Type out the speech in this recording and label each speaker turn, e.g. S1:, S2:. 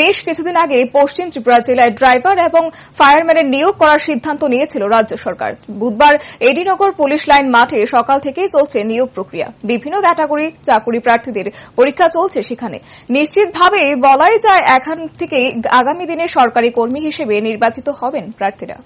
S1: বেশ কিছুদিন আগে পশ্চিম ত্রিপুরা জেলায় ড্রাইভার এবং ফায়ারম্যানের নিয়োগ করার সিদ্ধান্ত নিয়েছিল রাজ্য সরকার বুধবার এডিনগর পুলিশ লাইন মাঠে সকাল থেকেই চলছে নিয়োগ প্রক্রিয়া বিভিন্ন ক্যাটাগরি চাকুরি প্রার্থীদের পরীক্ষা চলছে সেখানে নিশ্চিতভাবে বলাই যায় এখান থেকে আগামী দিনে সরকারি কর্মী হিসেবে নির্বাচিত হবেন প্রার্থীরা